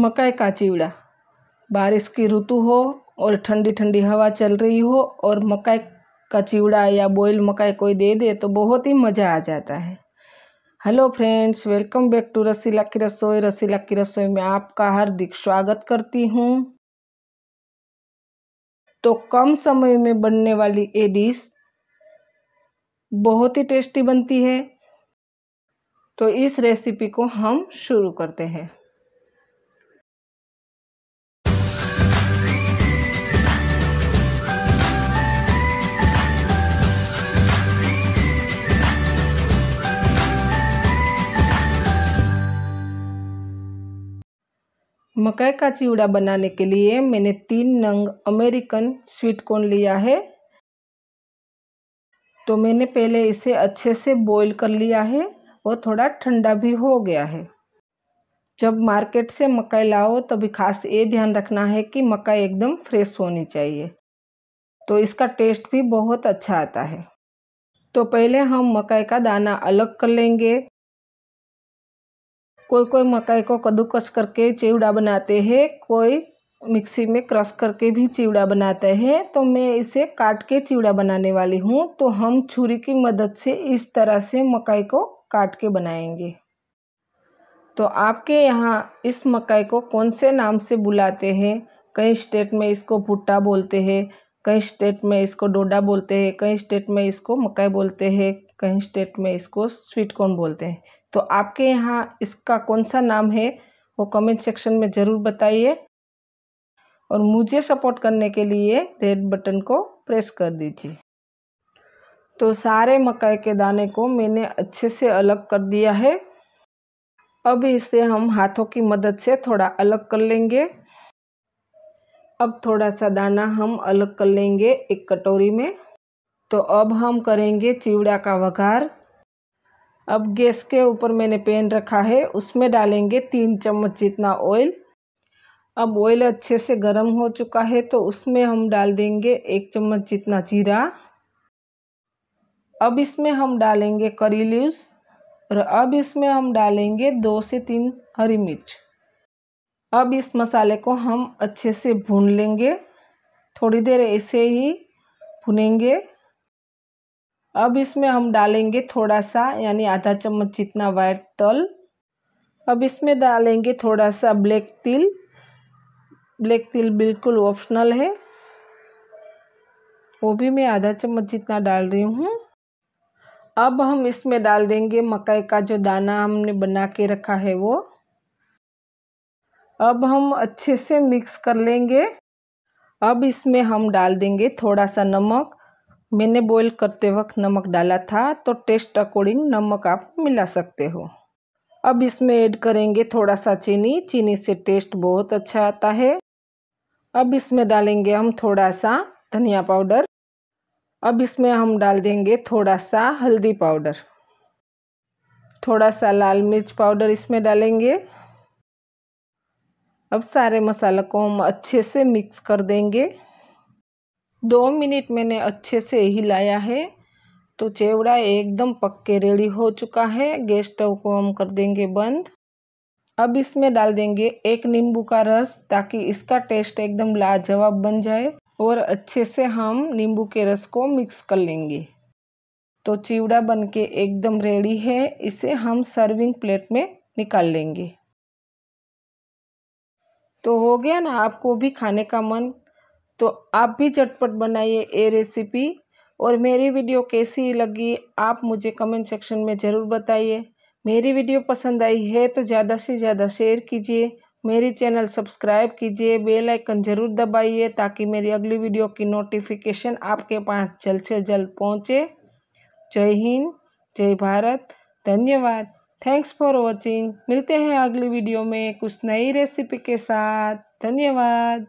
मकई का चिवड़ा बारिश की ऋतु हो और ठंडी ठंडी हवा चल रही हो और मकई का चिवड़ा या बॉयल मकई कोई दे दे तो बहुत ही मज़ा आ जाता है hello friends welcome back to Raseela की रसोई रसीला की रसोई में आपका हार्दिक स्वागत करती हूँ तो कम समय में बनने वाली ये डिश बहुत ही टेस्टी बनती है तो इस रेसिपी को हम शुरू करते हैं मकई का चिवड़ा बनाने के लिए मैंने तीन नंग अमेरिकन स्वीट कॉर्न लिया है तो मैंने पहले इसे अच्छे से बॉईल कर लिया है और थोड़ा ठंडा भी हो गया है जब मार्केट से मकई लाओ तभी खास ये ध्यान रखना है कि मकई एकदम फ्रेश होनी चाहिए तो इसका टेस्ट भी बहुत अच्छा आता है तो पहले हम मकई का दाना अलग कर लेंगे कोई कोई मकई को कद्दूकस करके चिवड़ा बनाते हैं कोई मिक्सी में क्रश करके भी चिवड़ा बनाते हैं तो मैं इसे काट के चिवड़ा बनाने वाली हूँ तो हम छुरी की मदद से इस तरह से मकई को काट के बनाएंगे तो आपके यहाँ इस मकई को कौन से नाम से बुलाते हैं कई स्टेट में इसको भुट्टा बोलते हैं कई स्टेट में इसको डोडा बोलते हैं कई स्टेट में इसको मकई बोलते हैं कई स्टेट में इसको स्वीट कॉर्न बोलते हैं तो आपके यहाँ इसका कौन सा नाम है वो कमेंट सेक्शन में ज़रूर बताइए और मुझे सपोर्ट करने के लिए रेड बटन को प्रेस कर दीजिए तो सारे मकई के दाने को मैंने अच्छे से अलग कर दिया है अब इसे हम हाथों की मदद से थोड़ा अलग कर लेंगे अब थोड़ा सा दाना हम अलग कर लेंगे एक कटोरी में तो अब हम करेंगे चिवड़ा का वघार अब गैस के ऊपर मैंने पैन रखा है उसमें डालेंगे तीन चम्मच जितना ऑयल अब ऑयल अच्छे से गर्म हो चुका है तो उसमें हम डाल देंगे एक चम्मच जितना जीरा अब इसमें हम डालेंगे करी लीव्स और अब इसमें हम डालेंगे दो से तीन हरी मिर्च अब इस मसाले को हम अच्छे से भून लेंगे थोड़ी देर ऐसे ही भुनेंगे अब इसमें हम डालेंगे थोड़ा सा यानी आधा चम्मच जितना वाइट तल अब इसमें डालेंगे थोड़ा सा ब्लैक तिल ब्लैक तिल बिल्कुल ऑप्शनल है वो भी मैं आधा चम्मच जितना डाल रही हूँ अब हम इसमें डाल देंगे मकई का जो दाना हमने बना के रखा है वो अब हम अच्छे से मिक्स कर लेंगे अब इसमें हम डाल देंगे थोड़ा सा नमक मैंने बॉईल करते वक्त नमक डाला था तो टेस्ट अकॉर्डिंग नमक आप मिला सकते हो अब इसमें ऐड करेंगे थोड़ा सा चीनी चीनी से टेस्ट बहुत अच्छा आता है अब इसमें डालेंगे हम थोड़ा सा धनिया पाउडर अब इसमें हम डाल देंगे थोड़ा सा हल्दी पाउडर थोड़ा सा लाल मिर्च पाउडर इसमें डालेंगे अब सारे मसाला को हम अच्छे से मिक्स कर देंगे दो मिनट मैंने अच्छे से हिलाया है तो चेवड़ा एकदम पक्के रेडी हो चुका है गैस स्टोव को हम कर देंगे बंद अब इसमें डाल देंगे एक नींबू का रस ताकि इसका टेस्ट एकदम लाजवाब बन जाए और अच्छे से हम नींबू के रस को मिक्स कर लेंगे तो चिवड़ा बनके एकदम रेडी है इसे हम सर्विंग प्लेट में निकाल लेंगे तो हो गया ना आपको भी खाने का मन तो आप भी झटपट बनाइए ये रेसिपी और मेरी वीडियो कैसी लगी आप मुझे कमेंट सेक्शन में ज़रूर बताइए मेरी वीडियो पसंद आई है तो ज़्यादा से ज़्यादा शेयर कीजिए मेरी चैनल सब्सक्राइब कीजिए बेल आइकन ज़रूर दबाइए ताकि मेरी अगली वीडियो की नोटिफिकेशन आपके पास जल्द से जल्द पहुँचे जय हिंद जय भारत धन्यवाद थैंक्स फॉर वॉचिंग मिलते हैं अगली वीडियो में कुछ नई रेसिपी के साथ धन्यवाद